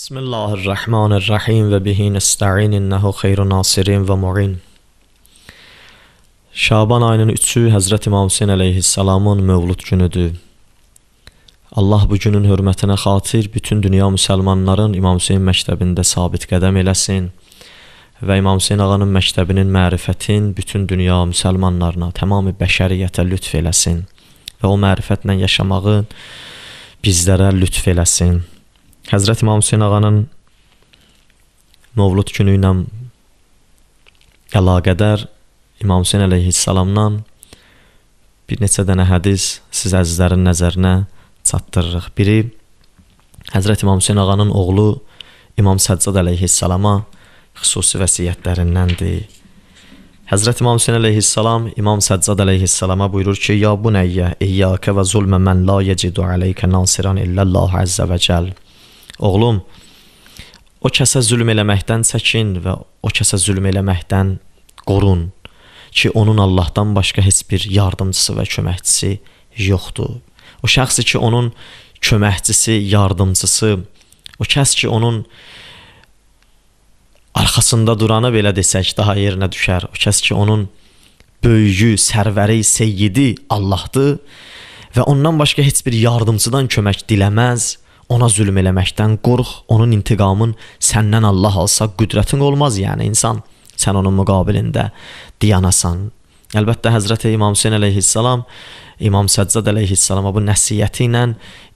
بسم الله الرحمن الرحیم و به نستعین innehu xeyru nasirin və mu'in. Şaban ayının 3-ü Həzrət İmam Hüseyn əleyhissalamın mövlud günüdür. Allah bu günün hörmətinə xatir bütün dünya müsəlmanların İmam Hüseyn məktəbində sabit qədəm eləsin və İmam Hüseyn ağanın məktəbinin mərifətin bütün dünya müsəlmanlarına, tamamı bəşəriyyətə lütf eləsin və o mərifətlə yaşamağı bizlərə lütf eləsin. Həzrət İmam Hüseyn ağanın Novlud günü ilə əlaqədar İmam Hüseyn əleyhissalamdan bir neçə dənə hədis siz əzizlərin nəzərinə çatdırırıq. Biri Həzrət İmam Hüseyn ağanın oğlu İmam Səccad əleyhissalama xüsusi vəsiyyətlərindəndir. Həzrət İmam Hüseyn əleyhissalam İmam Səccad əleyhissalama buyurur ki: "Ya bunayya, iyyaka və zulmə men la yecidu aleyke nasiran illallah azza və cəll." Oğlum, o kəsə zülm eləməkdən çəkin və o kəsə zülm eləməkdən qorun ki, onun Allahdan başqa heç bir yardımçısı və köməkçisi yoxdur. O şəxs ki, onun köməkçisi, yardımçısı, o kəs ki, onun arxasında duranı belə desək daha yerinə düşər. O kəs ki, onun böyüyü, sərvəri, seyyidi Allahdır və ondan başqa heç bir yardımçıdan kömək diləməz ona zülm eləməkdən qorx, onun intiqamın səndən Allah alsa qüdrətin olmaz, yəni insan sən onun müqabilində diyanasan. Əlbəttə Həzrət İmam Hüseyn əleyhissalam İmam Səccad əleyhissalama bu nəsihəti ilə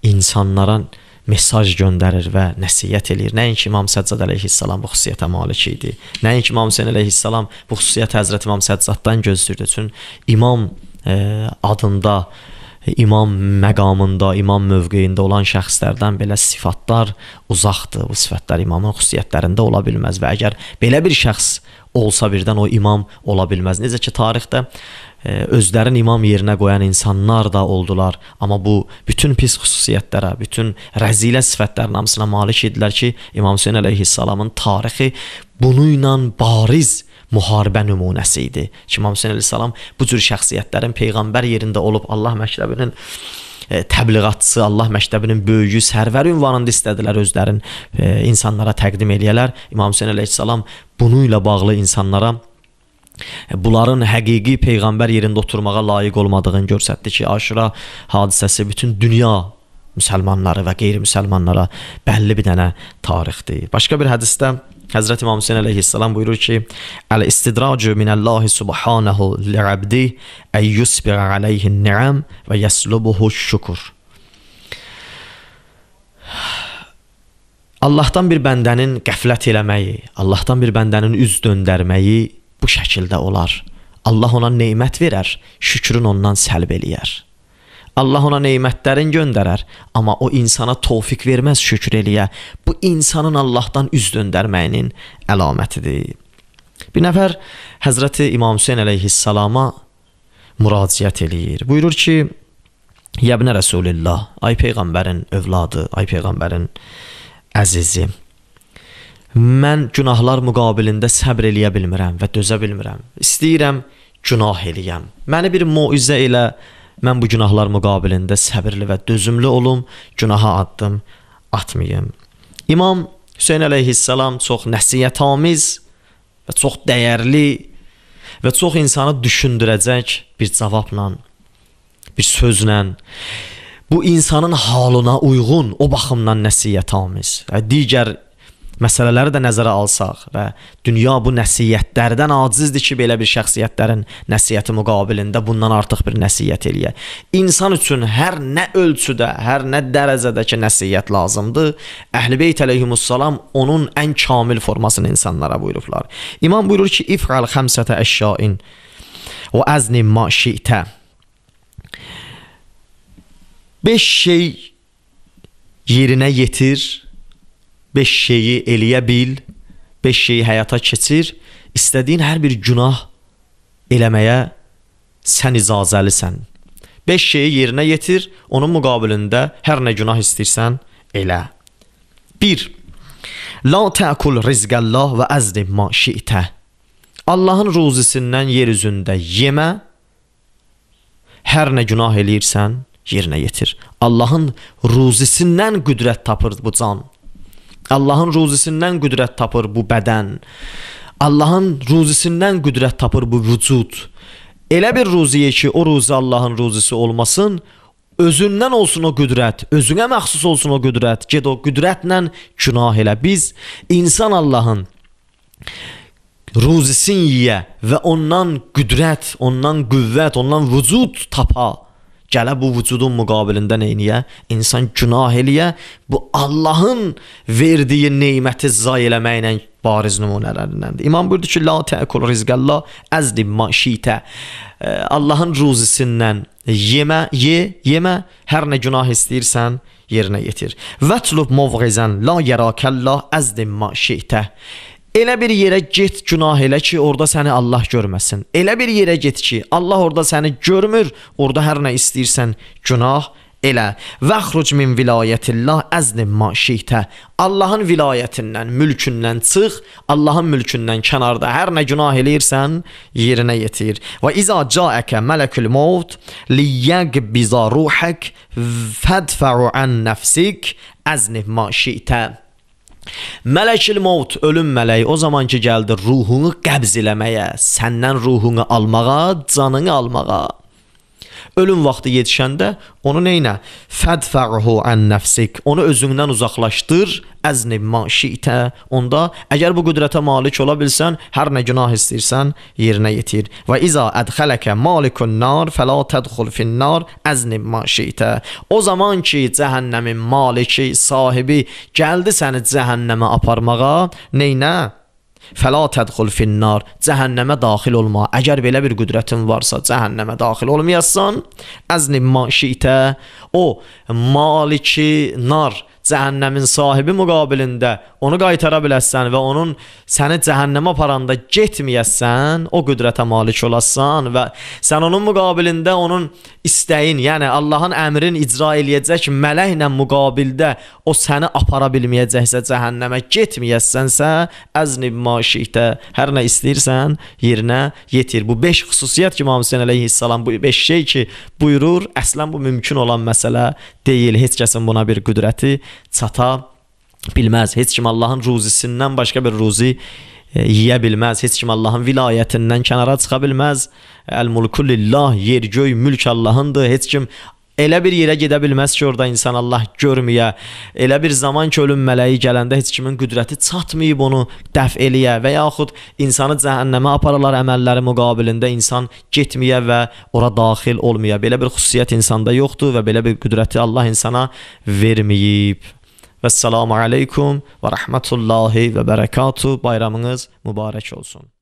insanlara mesaj göndərir və nəsihət eləyir. Nəinki İmam Səccad əleyhissalam bu xüsusiyyətə malik idi. Nəinki İmam Hüseyn əleyhissalam bu xüsusiyyəti Həzrət İmam Səccaddan gözləyirdi. Çünki İmam e, adında imam məqamında, imam mövqeyində olan şəxslərdən belə sifatlar uzaqdır. Bu sifatlar imamın xüsusiyyətlərində ola bilməz və əgər belə bir şəxs olsa birdən o imam ola bilməz. Necə ki tarixdə özlərin imam yerinə qoyan insanlar da oldular. Amma bu bütün pis xüsusiyyətlərə, bütün rəzilə sifətlərin hamısına malik idilər ki, İmam Hüseyn əleyhissalamın tarixi bunu ilə bariz müharibə nümunəsi idi. Ki, İmam Hüseyn əleyhissalam bu cür şəxsiyyətlərin peyğəmbər yerində olub Allah məktəbinin e, təbliğatçısı, Allah məktəbinin böyüyü, sərvər ünvanında istədilər özlərin e, insanlara təqdim eləyələr. İmam Hüseyn əleyhissalam bunu ilə bağlı insanlara E, bunların həqiqi peyğəmbər yerində oturmağa layiq olmadığını göstərdi ki, Aşura hadisəsi bütün dünya müsəlmanları və qeyri-müsəlmanlara bəlli bir dənə tarixdir. Başqa bir hədisdə Həzrət İmam Hüseyn əleyhissalam buyurur ki: "Əl-istidracu minəllahi subhanahu li-abdi ay yusbira alayhi'n-ni'am və yaslubuhu'ş-şükr." Allahdan bir bəndənin qəflət eləməyi, Allahdan bir bəndənin üz döndərməyi bu şəkildə olar. Allah ona neymət verər, şükrün ondan səlb eləyər. Allah ona neymətlərin göndərər, amma o insana tovfiq verməz şükür eləyə. Bu insanın Allahdan üz döndərməyinin əlamətidir. Bir nəfər Həzrəti İmam Hüseyn əleyhissalama müraciət eləyir. Buyurur ki: "Yəbnə Rəsulillah, ay peyğəmbərin övladı, ay peyğəmbərin əzizi, mən günahlar müqabilində səbr eləyə bilmirəm və dözə bilmirəm. İstəyirəm günah eləyəm. Məni bir moizə elə, mən bu günahlar müqabilində səbirli və dözümlü olum, günaha addım atmayım. İmam Hüseyn əleyhissalam çox nəsihətamiz və çox dəyərli və çox insanı düşündürəcək bir cavabla, bir sözlə bu insanın halına uyğun o baxımdan nəsihətamiz. Digər məsələləri də nəzərə alsaq və dünya bu nəsihətlərdən acizdir ki, belə bir şəxsiyyətlərin nəsihəti müqabilində bundan artıq bir nəsihət eləyə. İnsan üçün hər nə ölçüdə, hər nə dərəcədə ki, nəsihət lazımdır, Əhlibeyt əleyhimussalam onun ən kamil formasını insanlara buyurublar. İmam buyurur ki, if'al xəmsətə əşyain və əzni ma şi'tə. 5 şey yerinə yetir beş şeyi eləyə bil, beş şeyi həyata keçir, istədiyin hər bir günah eləməyə sən icazəlisən. Beş şeyi yerinə yetir, onun müqabilində hər nə günah istəyirsən elə. 1. La ta'kul rizqallah və azlim ma şi'tə. Allahın ruzisindən yer üzündə yemə. Hər nə günah eləyirsən, yerinə yetir. Allahın ruzisindən qüdrət tapır bu can. Allahın ruzisindən qüdrət tapır bu bədən. Allahın ruzisindən qüdrət tapır bu vücud. Elə bir ruziyə ki, o ruzi Allahın ruzisi olmasın, özündən olsun o qüdrət, özünə məxsus olsun o qüdrət. Ged o qüdrətlə günah elə. Biz insan Allahın ruzisin yeyə və ondan qüdrət, ondan qüvvət, ondan vücud tapa gələ bu vücudun müqabilində neyniyə? İnsan günah eləyə. Bu Allahın verdiyi neməti zay eləməklə bariz nümunələrindəndir. İmam buyurdu ki, la təəkul rizqəllah əzdib maşitə. E, Allahın ruzisindən yemə, ye, yemə, hər nə günah istəyirsən yerinə yetir. Vətlub muvğizən la yərakəllah əzdib maşitə. Elə bir yerə get günah elə ki, orada səni Allah görməsin. Elə bir yerə get ki, Allah orada səni görmür, orada hər nə istəyirsən günah elə. Və xruc min vilayətillah əzni maşitə. Allahın vilayətindən, mülkündən çıx, Allahın mülkündən kənarda hər nə günah eləyirsən, yerinə yetir. Və iza caəkə mələkül maut liyəqbiza ruhək fədfəru ən nəfsik əzni maşitə. Mələkil maut, ölüm mələyi o zaman ki gəldi ruhunu qəbz eləməyə, səndən ruhunu almağa, canını almağa. Ölüm vaxtı yetişəndə onu neynə? Fədfəhu an nəfsik. Onu özündən uzaqlaşdır. Əzni maşitə. Onda əgər bu qüdrətə malik ola bilsən, hər nə günah istəyirsən yerinə yetir. Və iza adxalaka malikun nar fəla tədxul fin nar əzni maşitə. O zaman ki, cəhənnəmin maliki, sahibi gəldi səni cəhənnəmə aparmağa, neynə? Fəla tədxul finnar. Cəhənnəmə daxil olma. Əgər belə bir qüdrətin varsa, cəhənnəmə daxil olmayasan. Əzni maşitə. O maliki nar cəhənnəmin sahibi müqabilində onu qaytara biləsən və onun səni cəhənnəmə aparanda getməyəsən, o qüdrətə malik olasan və sən onun müqabilində onun istəyin, yəni Allahın əmrin icra eləyəcək mələklə müqabildə o səni apara bilməyəcəksə cəhənnəmə getməyəssənsə, əznib maşiqdə hər nə istəyirsən yerinə yetir. Bu 5 xüsusiyyət ki, İmam Hüseyn əleyhissalam bu 5 şey ki, buyurur, əslən bu mümkün olan məsələ deyil. Heç kəsin buna bir qüdrəti çata bilməz. Heç kim Allahın ruzisindən başqa bir ruzi e, yeyə bilməz. Heç kim Allahın vilayətindən kənara çıxa bilməz. El-mulku lillah, yer göy mülk Allahındır. Heç kim Elə bir yerə gedə bilməz ki, orada insan Allah görməyə. Elə bir zaman ki, ölüm mələyi gələndə heç kimin qüdrəti çatmayıb onu dəf eləyə və yaxud insanı cəhənnəmə aparalar əməlləri müqabilində insan getməyə və ora daxil olmaya. Belə bir xüsusiyyət insanda yoxdur və belə bir qüdrəti Allah insana verməyib. Vəssalamu aleykum və rəhmətullahi və bərəkatuh. Bayramınız mübarək olsun.